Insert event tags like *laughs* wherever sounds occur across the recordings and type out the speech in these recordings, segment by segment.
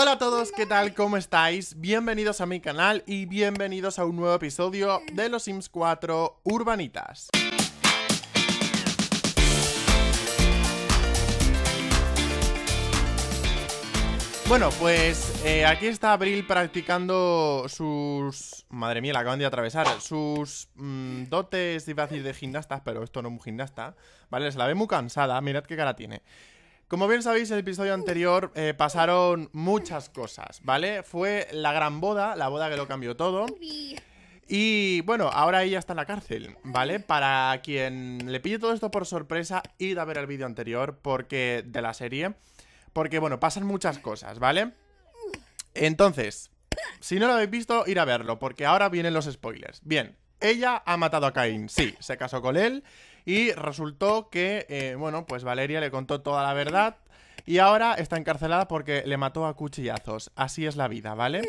Hola a todos, ¿qué tal? ¿Cómo estáis? Bienvenidos a mi canal y bienvenidos a un nuevo episodio de Los Sims 4 Urbanitas. Bueno, pues eh, aquí está Abril practicando sus... Madre mía, la acaban de atravesar Sus mm, dotes, y a de gimnastas Pero esto no es un gimnasta Vale, se la ve muy cansada, mirad qué cara tiene como bien sabéis, en el episodio anterior eh, pasaron muchas cosas, ¿vale? Fue la gran boda, la boda que lo cambió todo. Y bueno, ahora ella está en la cárcel, ¿vale? Para quien le pille todo esto por sorpresa, id a ver el vídeo anterior porque de la serie. Porque bueno, pasan muchas cosas, ¿vale? Entonces, si no lo habéis visto, ir a verlo, porque ahora vienen los spoilers. Bien, ella ha matado a Cain, sí, se casó con él y resultó que, eh, bueno, pues Valeria le contó toda la verdad y ahora está encarcelada porque le mató a cuchillazos. Así es la vida, ¿vale?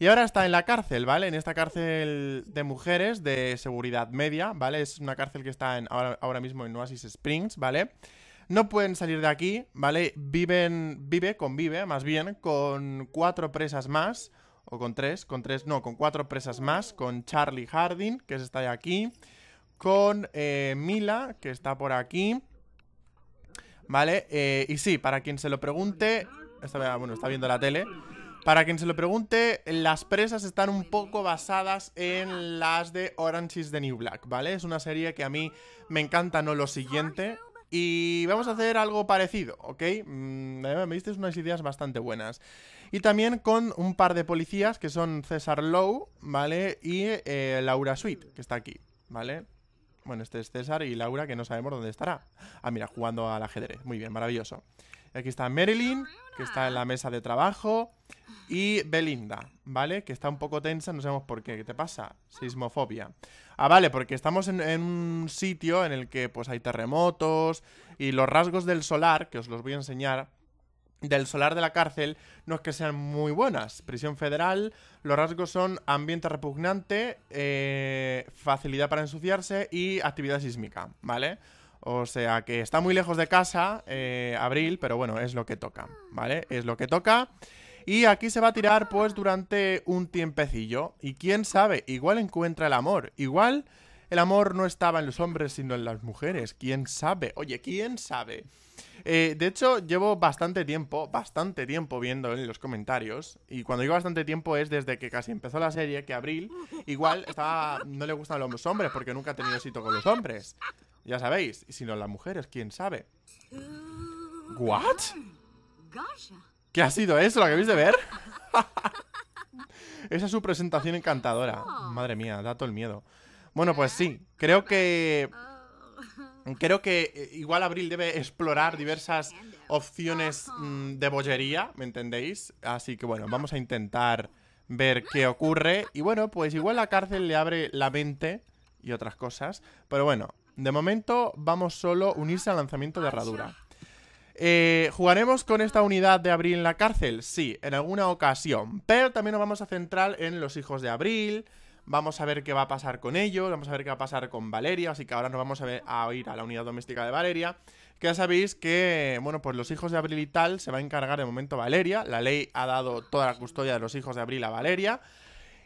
Y ahora está en la cárcel, ¿vale? En esta cárcel de mujeres de seguridad media, ¿vale? Es una cárcel que está en, ahora, mismo en Oasis Springs, ¿vale? No pueden salir de aquí, ¿vale? Viven, vive, convive, más bien, con cuatro presas más, o con tres, con tres, no, con cuatro presas más, con Charlie Harding, que es está aquí, con eh, Mila, que está por aquí. ¿Vale? Eh, y sí, para quien se lo pregunte... Está, ah, bueno, está viendo la tele. Para quien se lo pregunte, las presas están un poco basadas en las de Orange is the New Black, ¿vale? Es una serie que a mí me encanta, no lo siguiente. Y vamos a hacer algo parecido, ¿ok? Mm, eh, me diste unas ideas bastante buenas. Y también con un par de policías que son César Lowe, ¿vale? Y Laura Sweet, que está aquí, ¿vale? Bueno, este es César y Laura, que no sabemos dónde estará. Ah, mira, jugando al ajedrez. Muy bien, maravilloso. Aquí está Marilyn, que está en la mesa de trabajo. Y Belinda, ¿vale? Que está un poco tensa, no sabemos por qué. ¿Qué te pasa? Sismofobia. Ah, vale, porque estamos en, un sitio en el que pues hay terremotos y los rasgos del solar, que os los voy a enseñar, del solar de la cárcel no es que sean muy buenas. Prisión federal, los rasgos son ambiente repugnante, eh, facilidad para ensuciarse y actividad sísmica, ¿vale? O sea que está muy lejos de casa, eh, abril, pero bueno, es lo que toca, ¿vale? Es lo que toca. Y aquí se va a tirar pues durante un tiempecillo. Y quién sabe, igual encuentra el amor, igual el amor no estaba en los hombres sino en las mujeres, quién sabe, oye, quién sabe. Eh, de hecho, llevo bastante tiempo, bastante tiempo viendo en los comentarios. Y cuando digo bastante tiempo es desde que casi empezó la serie, que Abril igual no le gustan los hombres porque nunca ha tenido éxito con los hombres. Ya sabéis, y si no las mujeres, quién sabe. ¿What? ¿Qué ha sido eso? ¿Lo acabéis de ver? *laughs* Esa es su presentación encantadora. Madre mía, da todo el miedo. Bueno, pues sí, creo que Creo que eh, igual Abril debe explorar diversas opciones mm, de bollería, ¿me entendéis? Así que bueno, vamos a intentar ver qué ocurre. Y bueno, pues igual la cárcel le abre la mente y otras cosas. Pero bueno, de momento vamos solo a unirse al lanzamiento de herradura. Eh, ¿Jugaremos con esta unidad de Abril en la cárcel? Sí, en alguna ocasión. Pero también nos vamos a centrar en los hijos de Abril, Vamos a ver qué va a pasar con ellos, vamos a ver qué va a pasar con Valeria, así que ahora nos vamos a, ver, a ir a la unidad doméstica de Valeria. Que ya sabéis que, bueno, pues los hijos de Abril y tal se va a encargar de momento Valeria. La ley ha dado toda la custodia de los hijos de Abril a Valeria.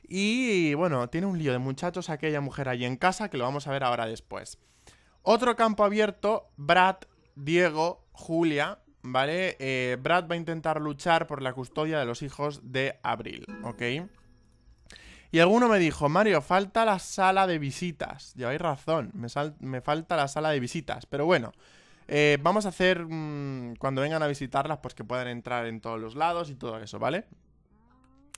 Y bueno, tiene un lío de muchachos aquella mujer allí en casa que lo vamos a ver ahora después. Otro campo abierto, Brad, Diego, Julia, ¿vale? Eh, Brad va a intentar luchar por la custodia de los hijos de Abril, ¿ok? Y alguno me dijo, Mario, falta la sala de visitas. Lleváis razón, me, falta la sala de visitas. Pero bueno, eh, vamos a hacer, mm, cuando vengan a visitarlas, pues que puedan entrar en todos los lados y todo eso, ¿vale?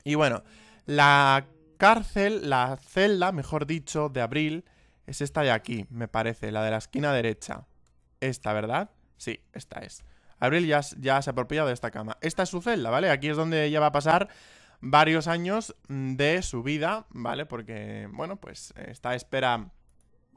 Y bueno, la cárcel, la celda, mejor dicho, de abril, es esta de aquí, me parece, la de la esquina derecha. Esta, ¿verdad? Sí, esta es. Abril ya, ya se ha apropiado de esta cama. Esta es su celda, ¿vale? Aquí es donde ella va a pasar varios años mm, de su vida, ¿vale? Porque, bueno, pues está a espera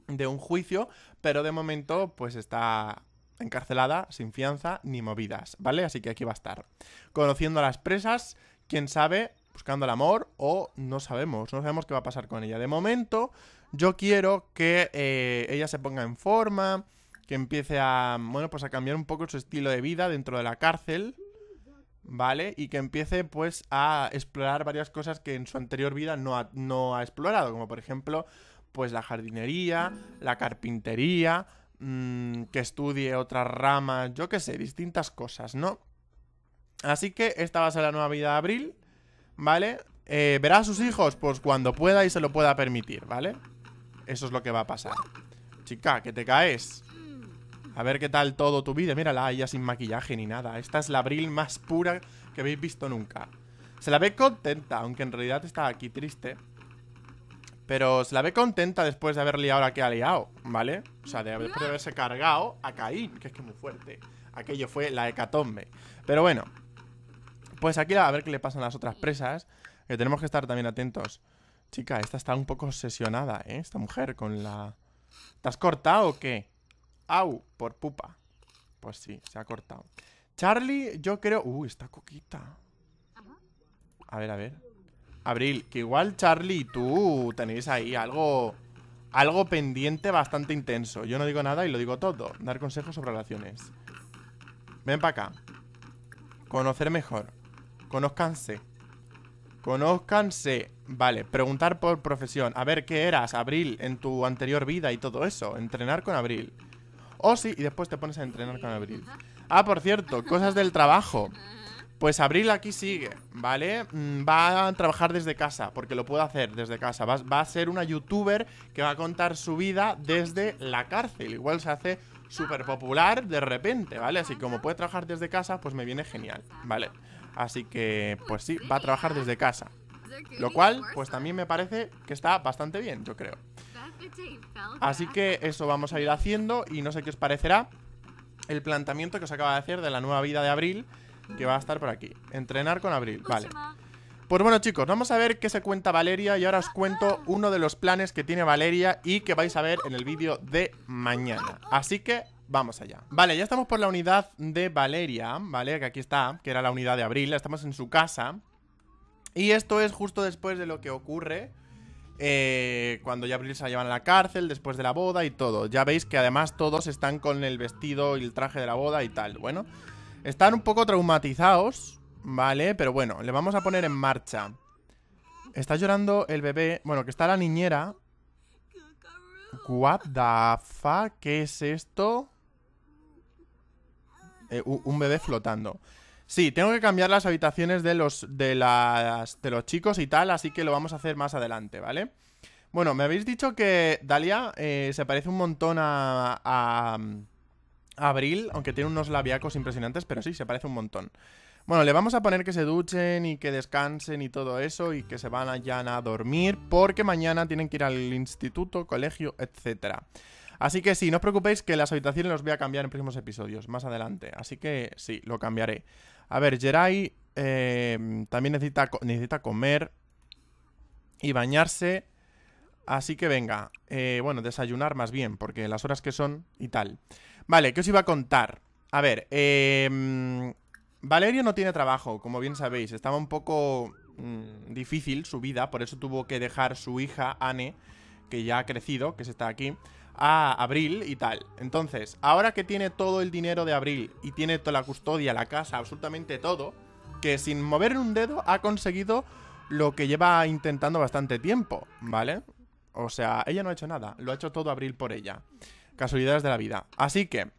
de un juicio, pero de momento pues está encarcelada, sin fianza ni movidas, ¿vale? Así que aquí va a estar. Conociendo a las presas, quién sabe, buscando el amor o no sabemos, no sabemos qué va a pasar con ella. De momento, yo quiero que eh, ella se ponga en forma, que empiece a, bueno, pues a cambiar un poco su estilo de vida dentro de la cárcel, ¿vale? Y que empiece pues a explorar varias cosas que en su anterior vida no ha, no ha explorado, como por ejemplo pues la jardinería, la carpintería, mm, que estudie otras ramas, yo qué sé, distintas cosas, ¿no? Así que esta va a ser la nueva vida de Abril, ¿vale? Eh, verá a sus hijos pues cuando pueda y se lo pueda permitir, ¿vale? Eso es lo que va a pasar. Chica, que te caes. A ver qué tal todo tu vida. Mírala, ella sin maquillaje ni nada. Esta es la Abril más pura que habéis visto nunca. Se la ve contenta, aunque en realidad está aquí triste. Pero se la ve contenta después de haber liado la que ha liado, ¿vale? O sea, de de haberse cargado a Caín, que es que muy fuerte. Aquello fue la hecatombe. Pero bueno, pues aquí a ver qué le pasan las otras presas, que tenemos que estar también atentos. Chica, esta está un poco obsesionada, ¿eh? Esta mujer con la... ¿Te has cortado o qué? Au, por pupa. Pues sí, se ha cortado. Charlie, yo creo... Uh, está coquita. A ver, a ver. Abril, que igual Charlie y tú tenéis ahí algo... Algo pendiente bastante intenso. Yo no digo nada y lo digo todo. Dar consejos sobre relaciones. Ven para acá. Conocer mejor. Conozcanse. Conozcanse. Vale, preguntar por profesión. A ver, ¿qué eras, Abril, en tu anterior vida y todo eso? Entrenar con Abril. O sí, y después te pones a entrenar con Abril. Ah, por cierto, cosas del trabajo. Pues Abril aquí sigue, ¿vale? Mm, va a trabajar desde casa, porque lo puede hacer desde casa. Va, va, a ser una youtuber que va a contar su vida desde la cárcel. Igual se hace súper popular de repente, ¿vale? Así que como puede trabajar desde casa, pues me viene genial, ¿vale? Así que, pues sí, va a trabajar desde casa. Lo cual, pues también me parece que está bastante bien, yo creo. Así que eso vamos a ir haciendo y no sé qué os parecerá el planteamiento que os acaba de hacer de la nueva vida de Abril, que va a estar por aquí. Entrenar con Abril, vale. Pues bueno chicos, vamos a ver qué se cuenta Valeria y ahora os cuento uno de los planes que tiene Valeria y que vais a ver en el vídeo de mañana. Así que vamos allá. Vale, ya estamos por la unidad de Valeria, ¿vale? Que aquí está, que era la unidad de Abril, estamos en su casa. Y esto es justo después de lo que ocurre eh, cuando ya Abril se llevan a la cárcel, después de la boda y todo. Ya veis que además todos están con el vestido y el traje de la boda y tal. Bueno, están un poco traumatizados, ¿vale? Pero bueno, le vamos a poner en marcha. Está llorando el bebé, bueno, que está la niñera. What the fuck, ¿qué es esto? Eh, un bebé flotando. Sí, tengo que cambiar las habitaciones de los, de, las, de los chicos y tal, así que lo vamos a hacer más adelante, ¿vale? Bueno, me habéis dicho que Dalia eh, se parece un montón a, a Abril, aunque tiene unos labiacos impresionantes, pero sí, se parece un montón. Bueno, le vamos a poner que se duchen y que descansen y todo eso y que se van allá a dormir porque mañana tienen que ir al instituto, colegio, etc Así que sí, no os preocupéis que las habitaciones los voy a cambiar en próximos episodios, más adelante. Así que sí, lo cambiaré. A ver, Jerai em, también necesita, comer y bañarse. Así que venga, eh, bueno, desayunar más bien, porque las horas que son y tal. Vale, ¿qué os iba a contar? A ver, em, Valerio no tiene trabajo, como bien sabéis. Estaba un poco mm, difícil su vida, por eso tuvo que dejar su hija, Anne, que ya ha crecido, que se está aquí a Abril y tal. Entonces, ahora que tiene todo el dinero de Abril y tiene toda la custodia, la casa, absolutamente todo, que sin mover un dedo ha conseguido lo que lleva intentando bastante tiempo, ¿vale? O sea, ella no ha hecho nada, lo ha hecho todo Abril por ella. Casualidades de la vida. Así que,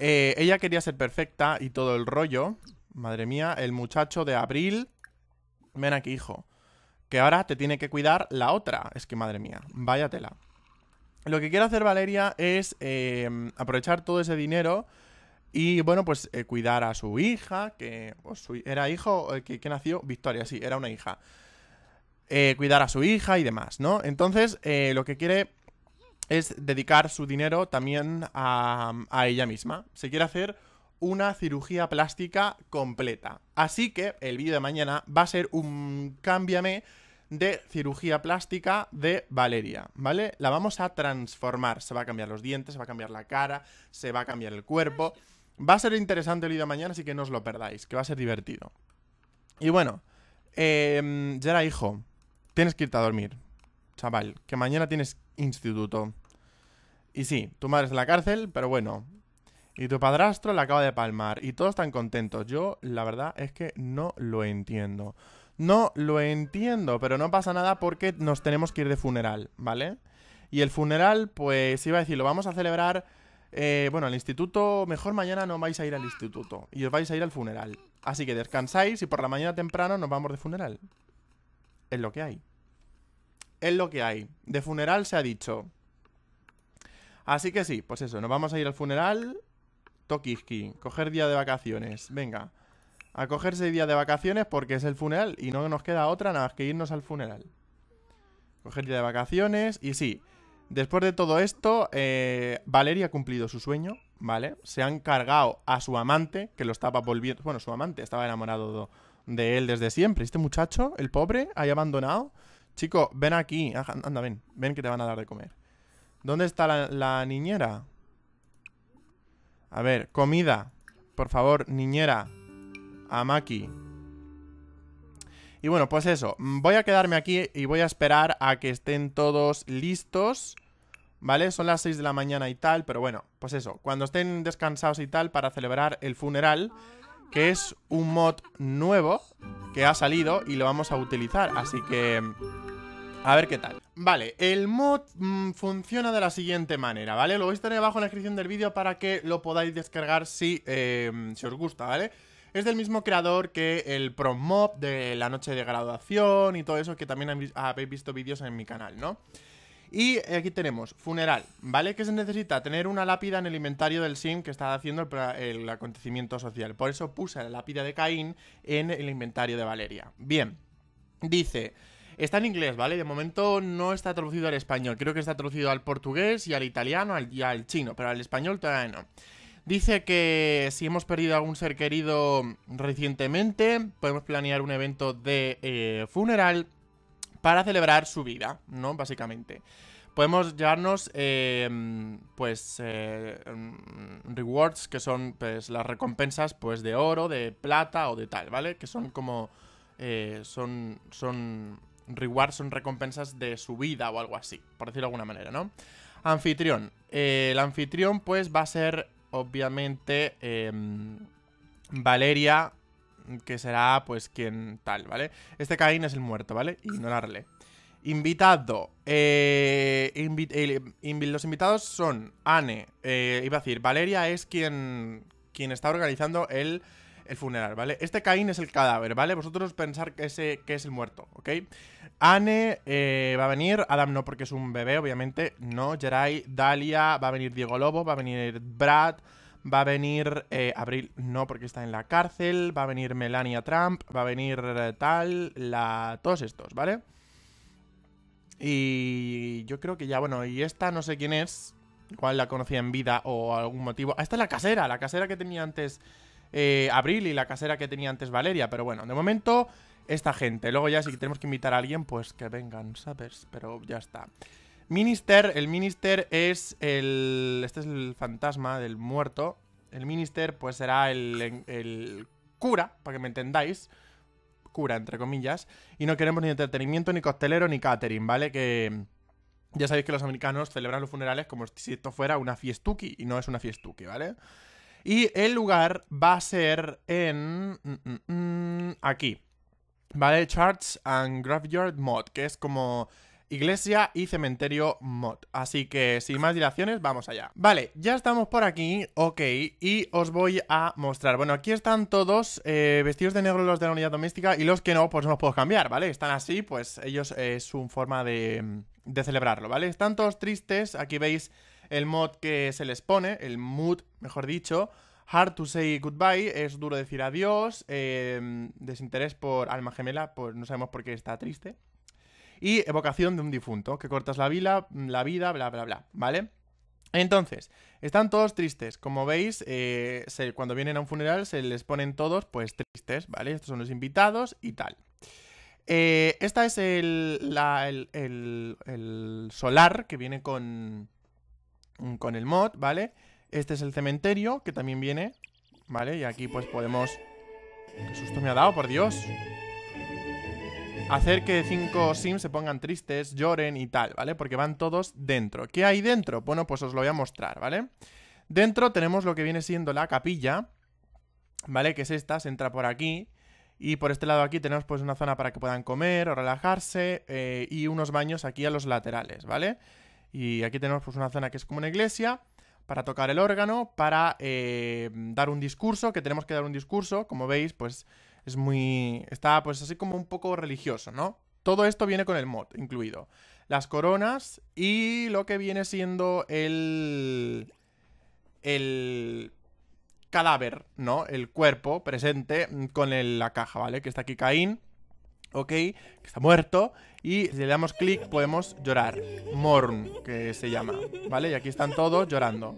eh, ella quería ser perfecta y todo el rollo. Madre mía, el muchacho de Abril... Ven aquí, hijo. Que ahora te tiene que cuidar la otra. Es que, madre mía, váyatela. Lo que quiere hacer Valeria es em, aprovechar todo ese dinero y, bueno, pues eh, cuidar a su hija, que pues, era hijo eh, que, nació Victoria, sí, era una hija. Eh, cuidar a su hija y demás, ¿no? Entonces, lo que quiere es dedicar su dinero también a, a ella misma. Se quiere hacer una cirugía plástica completa. Así que el vídeo de mañana va a ser un cámbiame de cirugía plástica de Valeria, ¿vale? La vamos a transformar, se va a cambiar los dientes, se va a cambiar la cara, se va a cambiar el cuerpo. Va a ser interesante el vídeo mañana, así que no os lo perdáis, que va a ser divertido. Y bueno, eh, em, ya hijo, tienes que irte a dormir, chaval, que mañana tienes instituto. Y sí, tu madre es en la cárcel, pero bueno. Y tu padrastro la acaba de palmar. Y todos están contentos. Yo, la verdad, es que no lo entiendo. No lo entiendo, pero no pasa nada porque nos tenemos que ir de funeral, ¿vale? Y el funeral, pues iba a decir, lo vamos a celebrar. Eh, bueno, al instituto, mejor mañana no vais a ir al instituto y os vais a ir al funeral. Así que descansáis y por la mañana temprano nos vamos de funeral. Es lo que hay. Es lo que hay. De funeral se ha dicho. Así que sí, pues eso, nos vamos a ir al funeral. Tokiski, coger día de vacaciones. Venga a cogerse día de vacaciones porque es el funeral y no nos queda otra nada más que irnos al funeral. Coger día de vacaciones y sí. Después de todo esto, eh, Valeria ha cumplido su sueño, ¿vale? Se han cargado a su amante, que lo estaba volviendo... Bueno, su amante estaba enamorado de él desde siempre. Este muchacho, el pobre, ahí abandonado. Chico, ven aquí. Ah, anda, ven. Ven que te van a dar de comer. ¿Dónde está la niñera? A ver, comida. Por favor, niñera a Maki. Y bueno, pues eso. Mm, voy a quedarme aquí y voy a esperar a que estén todos listos. ¿Vale? Son las 6 de la mañana y tal, pero bueno, pues eso. Cuando estén descansados y tal para celebrar el funeral, que es un mod nuevo que ha salido y lo vamos a utilizar. Así que... Mm, a ver qué tal. Vale, el mod mm, funciona de la siguiente manera, ¿vale? Lo vais a tener abajo en la descripción del vídeo para que lo podáis descargar si, eh, os gusta, ¿vale? vale es del mismo creador que el promop de la noche de graduación y todo eso que también habéis visto vídeos en mi canal, ¿no? Y eh, aquí tenemos funeral, ¿vale? Que se necesita tener una lápida en el inventario del sim que está haciendo el, el acontecimiento social. Por eso puse la lápida de Caín en el inventario de Valeria. Bien, dice... Está en inglés, ¿vale? De momento no está traducido al español. Creo que está traducido al portugués y al italiano y al chino, pero al español todavía no. Dice que si hemos perdido a ser querido recientemente, podemos planear un evento de eh, funeral para celebrar su vida, ¿no? Básicamente. Podemos llevarnos, em, pues, em, rewards, que son pues, las recompensas, pues, de oro, de plata o de tal, ¿vale? Que son como, eh, son, son, rewards, son recompensas de su vida o algo así, por decirlo de alguna manera, ¿no? Anfitrión. Eh, el anfitrión, pues, va a ser obviamente, em, Valeria, que será pues quien tal, ¿vale? Este Caín es el muerto, ¿vale? Ignorarle. Invitado. Eh, los invitados son Anne. Eh, iba a decir, Valeria es quien, quien está organizando el el funeral, ¿vale? Este Caín es el cadáver, ¿vale? Vosotros pensar que, ese, que es el muerto, ¿ok? Anne eh, va a venir, Adam no porque es un bebé, obviamente, no, Jerai, Dalia, va a venir Diego Lobo, va a venir Brad, va a venir eh, Abril, no porque está en la cárcel, va a venir Melania Trump, va a venir eh, tal, la, todos estos, ¿vale? Y yo creo que ya, bueno, y esta no sé quién es, Igual la conocía en vida o algún motivo. Ah, esta es la casera, la casera que tenía antes eh, Abril y la casera que tenía antes Valeria. Pero bueno, de momento, esta gente. Luego ya si tenemos que invitar a alguien, pues que vengan, ¿sabes? Pero ya está. Minister, el Minister es el... Este es el fantasma del muerto. El Minister pues será el, el cura, para que me entendáis cura, entre comillas, y no queremos ni entretenimiento, ni costelero, ni catering, ¿vale? Que ya sabéis que los americanos celebran los funerales como si esto fuera una fiestuki, y no es una fiestuki, ¿vale? Y el lugar va a ser en... Mm, mm, mm, aquí. ¿Vale? charts and Graveyard Mod, que es como iglesia y cementerio mod. Así que sin más dilaciones, vamos allá. Vale, ya estamos por aquí, ok, y os voy a mostrar. Bueno, aquí están todos eh, vestidos de negro los de la unidad doméstica y los que no, pues no los puedo cambiar, ¿vale? Están así, pues ellos es eh, su forma de, de celebrarlo, ¿vale? Están todos tristes, aquí veis el mod que se les pone, el mood, mejor dicho. Hard to say goodbye, es duro decir adiós. Em, desinterés por alma gemela, pues no sabemos por qué está triste. Y evocación de un difunto, que cortas la vida, la vida, bla, bla, bla, ¿vale? Entonces, están todos tristes. Como veis, eh, cuando vienen a un funeral se les ponen todos, pues, tristes, ¿vale? Estos son los invitados y tal. Eh, esta es el, el solar que viene con, Mm, con el mod, ¿vale? Este es el cementerio, que también viene, ¿vale? Y aquí pues podemos... ¡Qué susto me ha dado, por Dios! Hacer que cinco sims se pongan tristes, lloren y tal, ¿vale? Porque van todos dentro. ¿Qué hay dentro? Bueno, pues os lo voy a mostrar, ¿vale? Dentro tenemos lo que viene siendo la capilla, ¿vale? Que es esta, se entra por aquí. Y por este lado aquí tenemos pues una zona para que puedan comer o relajarse eh, y unos baños aquí a los laterales, ¿vale? vale y aquí tenemos pues una zona que es como una iglesia, para tocar el órgano, para eh, dar un discurso, que tenemos que dar un discurso, como veis, pues es muy... está pues así como un poco religioso, ¿no? Todo esto viene con el mod incluido. Las coronas y lo que viene siendo el... el cadáver, ¿no? El cuerpo presente con la caja, ¿vale? Que está aquí Caín ok, que está muerto. Y si le damos clic podemos llorar. Morn, que se llama. ¿Vale? Y aquí están todos llorando.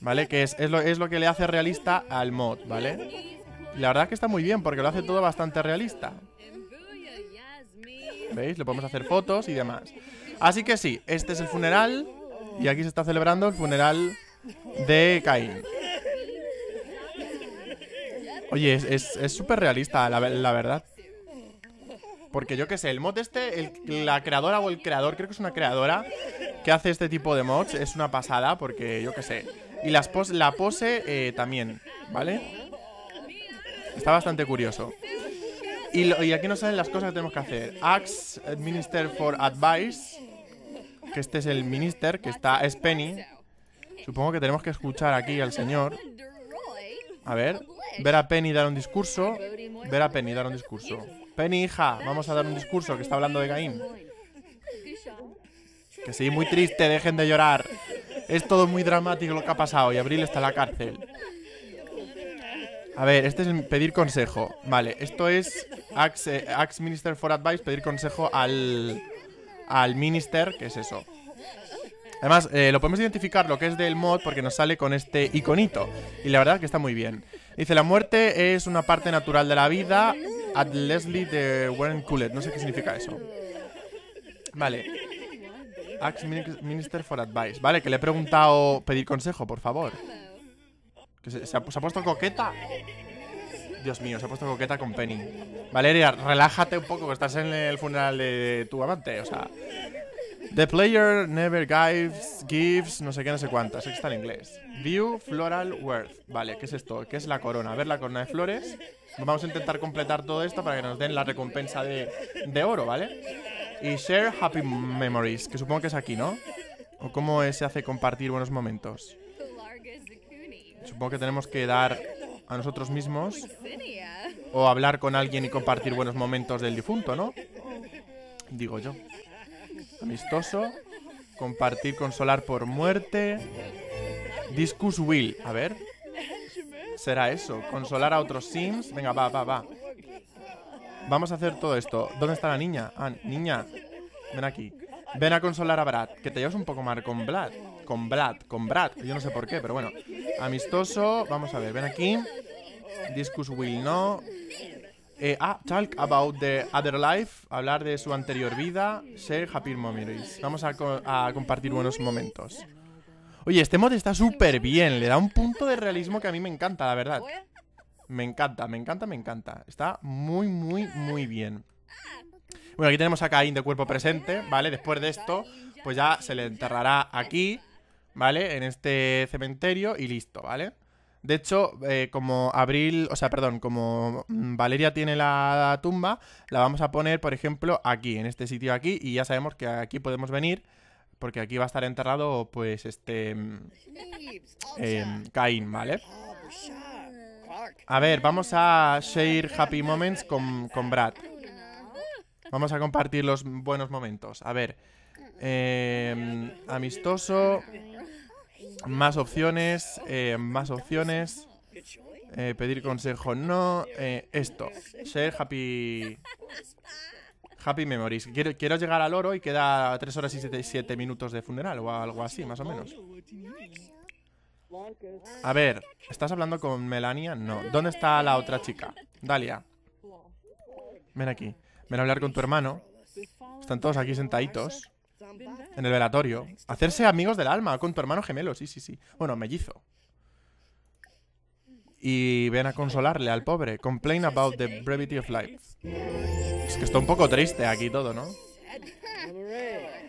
¿Vale? Que es, lo, es lo que le hace realista al mod, ¿vale? la verdad es que está muy bien porque lo hace todo bastante realista. ¿Veis? Le podemos hacer fotos y demás. Así que sí, este es el funeral. Y aquí se está celebrando el funeral de Caín. Oye, es súper realista, la, verdad. Porque yo qué sé, el mod este, la creadora o el creador, creo que es una creadora que hace este tipo de mods, es una pasada, porque yo qué sé. Y las la pose eh, también, ¿vale? Está bastante curioso. Y, y, aquí nos salen las cosas que tenemos que hacer. Axe eh, Minister for Advice. Que este es el minister, que está... Es Penny. Supongo que tenemos que escuchar aquí al señor. A ver. Ver a Penny dar un discurso. Ver a Penny dar un discurso. Penny, hija, vamos a dar un discurso que está hablando de Gain Que sí, muy triste, dejen de llorar. Es todo muy dramático lo que ha pasado y Abril está en la cárcel. A ver, este es pedir consejo. Vale, esto es Axe, eh, Axe Minister for Advice, pedir consejo al, al minister, que es eso. Además, eh, lo podemos identificar lo que es del mod porque nos sale con este iconito. Y la verdad es que está muy bien. Dice, la muerte es una parte natural de la vida. At Leslie de Warren Coolett. No sé qué significa eso. Vale. Ask Minister for Advice. Vale, que le he preguntado pedir consejo, por favor. Que se, ha, se ha puesto coqueta. Dios mío, se ha puesto coqueta con Penny. Valeria, relájate un poco, que estás en el funeral de tu amante, o sea. The player never gives, gives, no sé qué, no sé cuántas. Está en inglés. View floral worth. Vale, ¿qué es esto? ¿Qué es la corona? A ver, la corona de flores. Vamos a intentar completar todo esto para que nos den la recompensa de, de oro, ¿vale? Y share happy memories, que supongo que es aquí, ¿no? ¿O cómo se hace compartir buenos momentos? Supongo que tenemos que dar a nosotros mismos o hablar con alguien y compartir buenos momentos del difunto, ¿no? Digo yo. Amistoso. Compartir, consolar por muerte. Discus Will. A ver. Será eso. Consolar a otros Sims. Venga, va, va, va. Vamos a hacer todo esto. ¿Dónde está la niña? Ah, niña. Ven aquí. Ven a consolar a Brad. Que te llevas un poco mal con Brad. Con Brad. Con Brad. Yo no sé por qué, pero bueno. Amistoso. Vamos a ver. Ven aquí. Discus Will no. Eh, ah, talk about the other life, hablar de su anterior vida, Ser happy memories. Vamos a, compartir buenos momentos. Oye, este mod está súper bien, le da un punto de realismo que a mí me encanta, la verdad. Me encanta, me encanta, me encanta. Está muy, muy, muy bien. Bueno, aquí tenemos a Caín de cuerpo presente, ¿vale? Después de esto, pues ya se le enterrará aquí, ¿vale? En este cementerio y listo, ¿vale? De hecho, eh, como Abril, o sea, perdón, como mm, Valeria tiene la tumba, la vamos a poner, por ejemplo, aquí, en este sitio aquí, y ya sabemos que aquí podemos venir, porque aquí va a estar enterrado, pues, este... Mm, em, Caín, ¿vale? A ver, vamos a share happy moments con, Brad. Vamos a compartir los buenos momentos. A ver. Em, amistoso. Más opciones, eh, más opciones. Eh, pedir consejo, no. Eh, esto, ser happy. Happy Memories. Quiero, quiero, llegar al oro y queda 3 horas y 7, 7 minutos de funeral o algo así, más o menos. A ver, ¿estás hablando con Melania? No. ¿Dónde está la otra chica? Dalia. Ven aquí. Ven a hablar con tu hermano. Están todos aquí sentaditos. En el velatorio. Hacerse amigos del alma con tu hermano gemelo, sí, sí, sí. Bueno, mellizo. Y ven a consolarle al pobre. Complain about the brevity of life. Es que está un poco triste aquí todo, ¿no?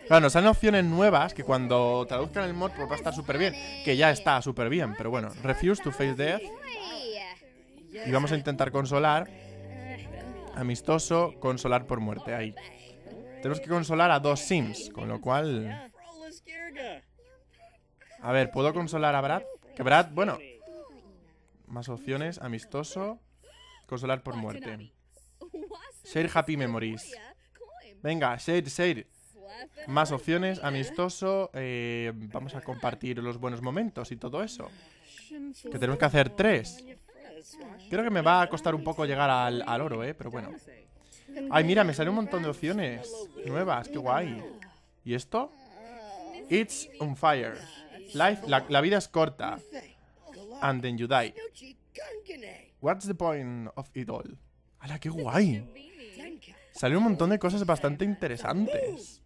Bueno, son opciones nuevas que cuando traduzcan el mod pues va a estar súper bien. Que ya está súper bien, pero bueno. Refuse to face death. Y vamos a intentar consolar. Amistoso, consolar por muerte. Ahí. Tenemos que consolar a dos Sims, con lo cual... A ver, ¿puedo consolar a Brad? Que Brad, bueno... Más opciones, amistoso... Consolar por muerte. Share Happy Memories. Venga, Shade, share. Más opciones, amistoso. Eh, vamos a compartir los buenos momentos y todo eso. Que tenemos que hacer tres. Creo que me va a costar un poco llegar al, al oro, ¿eh? Pero bueno. Ay, mira, me sale un montón de opciones nuevas, qué guay. ¿Y esto? It's on fire. Life, la, vida es corta. And then you die. What's the point of it all? ¡Hala, qué guay! Salió un montón de cosas bastante interesantes.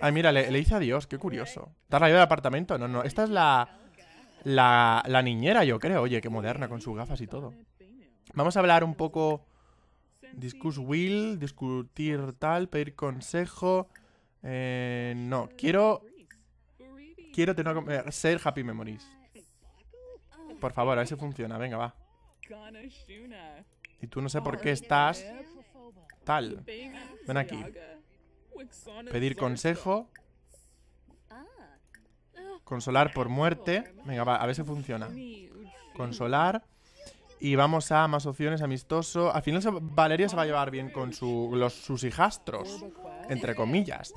Ay, mira, le, le hice adiós, qué curioso. ¿Está la del apartamento? No, no, esta es la, la, la niñera, yo creo. Oye, qué moderna, con sus gafas y todo. Vamos a hablar un poco Discuss will, discutir tal, pedir consejo. Eh, no, quiero... Quiero tener, eh, ser Happy Memories. Por favor, a ver si funciona. Venga, va. Y tú no sé por qué estás... Tal. Ven aquí. Pedir consejo. Consolar por muerte. Venga, va, a ver si funciona. Consolar. Y vamos a más opciones, amistoso. Al final Valeria se va a llevar bien con su, sus hijastros, entre comillas.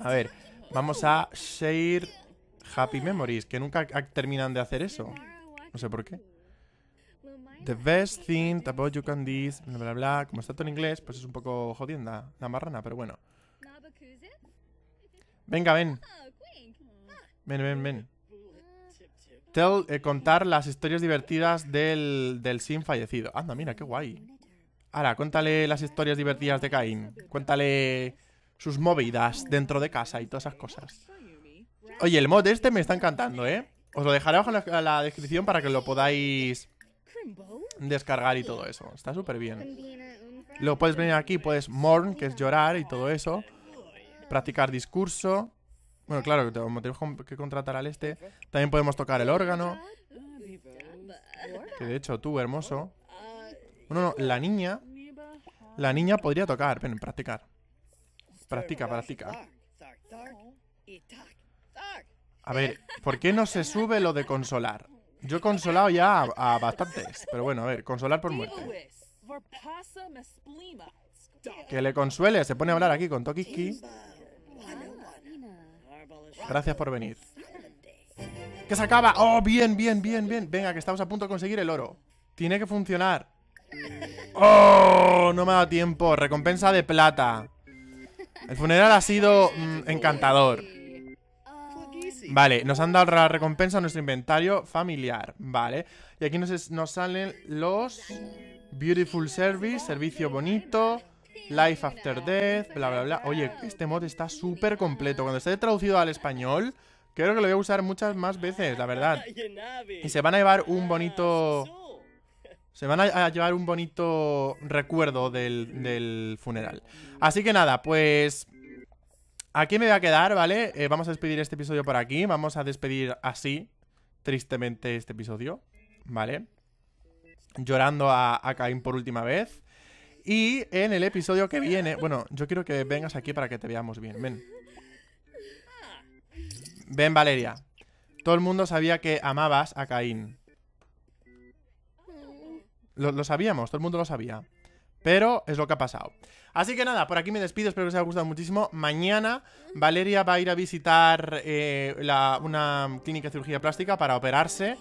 A ver, vamos a Share Happy Memories, que nunca terminan de hacer eso. No sé por qué. The best thing about you can this, bla, bla, Como está todo en inglés, pues es un poco jodienda, la marrana, pero bueno. Venga, ven. Ven, ven, ven. Eh, contar las historias divertidas del, del sin fallecido. Anda, mira, qué guay. Ahora, cuéntale las historias divertidas de Cain Cuéntale sus movidas dentro de casa y todas esas cosas. Oye, el mod este me está encantando, ¿eh? Os lo dejaré abajo en la, descripción para que lo podáis descargar y todo eso. Está súper bien. Luego puedes venir aquí, puedes mourn, que es llorar y todo eso. Practicar discurso. Bueno, claro, como tenemos que contratar al este, también podemos tocar el órgano. Que de hecho, tú, hermoso. No, no, la niña. La niña podría tocar. Ven, practicar. Practica, practica. A ver, ¿por qué no se sube lo de consolar? Yo he consolado ya a, bastantes. Pero bueno, a ver, consolar por muerte. Que le consuele, se pone a hablar aquí con Tokiski. Gracias por venir. ¡Que se acaba! ¡Oh, bien, bien, bien, bien! Venga, que estamos a punto de conseguir el oro. Tiene que funcionar. ¡Oh! No me ha dado tiempo. Recompensa de plata. El funeral ha sido mm, encantador. Vale, nos han dado la recompensa a nuestro inventario familiar. Vale. Y aquí nos, nos salen los... Beautiful Service, servicio bonito. Life After Death, bla, bla, bla. Oye, este mod está súper completo. Cuando esté traducido al español, creo que lo voy a usar muchas más veces, la verdad. *laughs* Y se van a llevar un ah, bonito... Se van a llevar un bonito recuerdo del, funeral. Así que nada, pues... Aquí me voy a quedar, ¿vale? Eh, vamos a despedir este episodio por aquí. Vamos a despedir así, tristemente, este episodio. ¿Vale? Llorando a, a Caín por última vez. Y en el episodio que viene, bueno, yo quiero que vengas aquí para que te veamos bien. Ven. Ven, Valeria. Todo el mundo sabía que amabas a Caín. Lo, sabíamos, todo el mundo lo sabía. Pero es lo que ha pasado. Así que nada, por aquí me despido, espero que os haya gustado muchísimo. Mañana Valeria va a ir a visitar eh, una clínica de cirugía plástica para operarse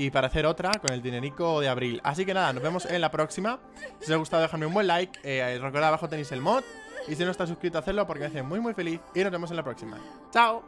y para hacer otra con el dinerico de abril. Así que nada, nos vemos en la próxima. Si os ha gustado, dejadme un buen like. Eh, abajo tenéis el mod. Y si no está suscrito, hacerlo porque me hace muy, muy feliz. Y nos vemos en la próxima. ¡Chao!